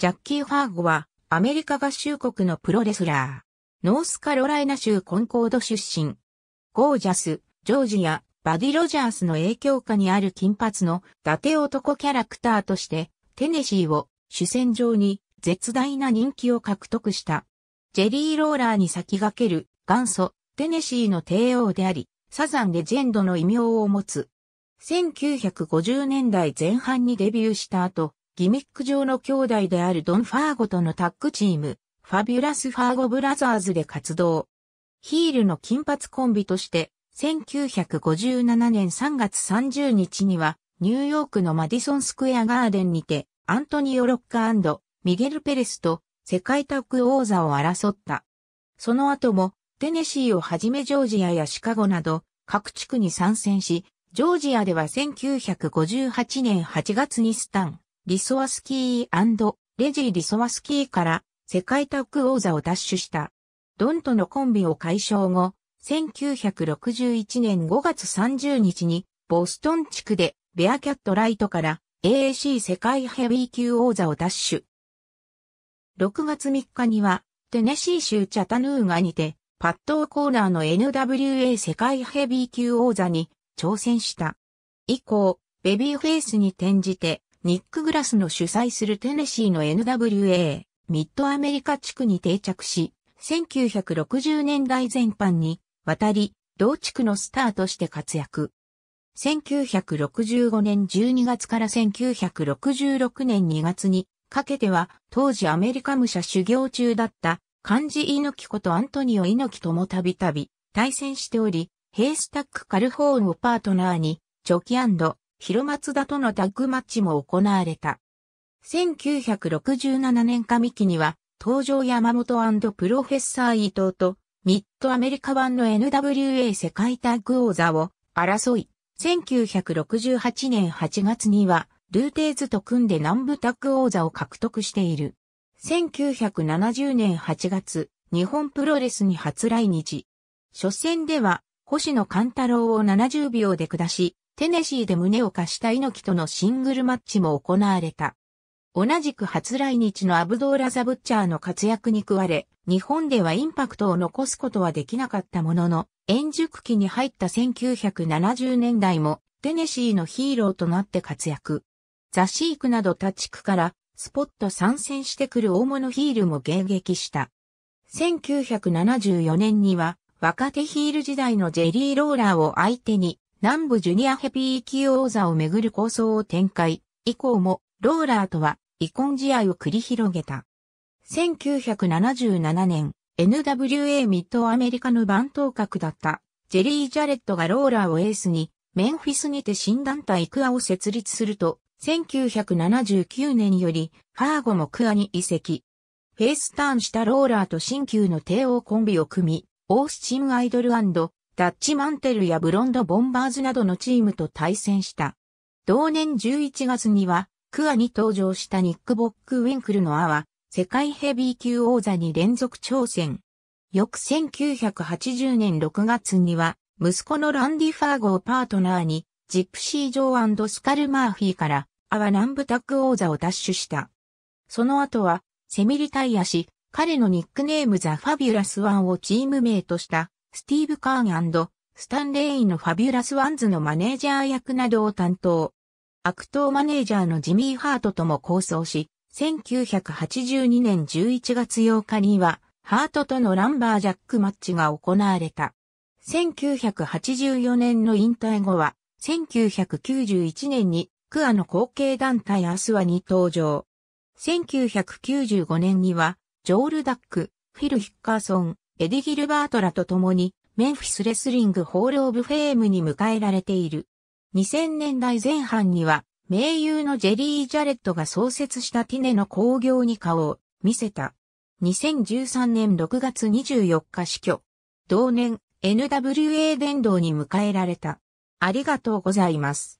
ジャッキー・ファーゴは、アメリカ合衆国のプロレスラー。ノースカロライナ州コンコード出身。ゴージャス、ジョージア、バディ・ロジャースの影響下にある金髪の伊達男キャラクターとして、テネシーを主戦場に絶大な人気を獲得した。ジェリー・ローラーに先駆ける元祖テネシーの帝王であり、サザンレジェンドの異名を持つ。1950年代前半にデビューした後、ギミック上の兄弟であるドン・ファーゴとのタッグチーム、ファビュラス・ファーゴ・ブラザーズで活動。ヒールの金髪コンビとして、1957年3月30日には、ニューヨークのマディソン・スクエア・ガーデンにて、アントニオ・ロッカーミゲル・ペレスと世界タッグ王座を争った。その後も、テネシーをはじめジョージアやシカゴなど、各地区に参戦し、ジョージアでは1958年8月にスタン。リソワスキーレジー・リソワスキーから世界タッグ王座を奪取した。ドンとのコンビを解消後、1961年5月30日にボストン地区でベアキャットライトから AAC 世界ヘビー級王座を奪取。6月3日にはテネシー州チャタヌーガにてパッドコーナーの NWA 世界ヘビー級王座に挑戦した。以降、ベビーフェイスに転じてニック・グラスの主催するテネシーの NWA、ミッドアメリカ地区に定着し、1960年代前半に渡り、同地区のスターとして活躍。1965年12月から1966年2月にかけては、当時アメリカ武者修行中だった漢字猪木ことアントニオ猪木ともたびたび対戦しており、ヘイスタックカルホーンをパートナーに、チョキ広松田とのタッグマッチも行われた。1967年上期には、登場山本プロフェッサー伊藤と、ミッドアメリカ版の NWA 世界タッグ王座を争い、1968年8月には、ルーテーズと組んで南部タッグ王座を獲得している。1970年8月、日本プロレスに初来日。初戦では、星野勘太郎を70秒で下し、テネシーで胸を貸した猪木とのシングルマッチも行われた。同じく初来日のアブドーラ・ザ・ブッチャーの活躍に加われ、日本ではインパクトを残すことはできなかったものの、円熟期に入った1970年代も、テネシーのヒーローとなって活躍。ザ・シークなど他地区から、スポット参戦してくる大物ヒールも迎撃した。1974年には、若手ヒール時代のジェリー・ローラーを相手に、南部ジュニアヘビー級王座をめぐる構想を展開、以降もローラーとは遺婚試合を繰り広げた。1977年、NWA ミッドアメリカの番頭角だったジェリー・ジャレットがローラーをエースにメンフィスにて新団体クアを設立すると、1979年よりファーゴもクアに移籍。フェイスターンしたローラーと新旧の帝王コンビを組み、オースチンアイドルダッチマンテルやブロンドボンバーズなどのチームと対戦した。同年11月には、クアに登場したニック・ボック・ウィンクルのアは、世界ヘビー級王座に連続挑戦。翌1980年6月には、息子のランディ・ファーゴをパートナーに、ジプシー・ジョースカル・マーフィーから、アは南部タク王座を奪取した。その後は、セミリタイアし、彼のニックネームザ・ファビュラス・ワンをチーム名とした、スティーブ・カーンスタンレインのファビュラス・ワンズのマネージャー役などを担当。悪党マネージャーのジミー・ハートとも構想し、1982年11月8日には、ハートとのランバージャックマッチが行われた。1984年の引退後は、1991年にクアの後継団体アスワに登場。1995年には、ジョール・ダック、フィル・ヒッカーソン、エディ・ギルバートらと共に、メンフィスレスリングホール・オブ・フェームに迎えられている。2000年代前半には、名優のジェリー・ジャレットが創設したティネの興行に顔を見せた。2013年6月24日死去。同年、NWA 殿堂に迎えられた。ありがとうございます。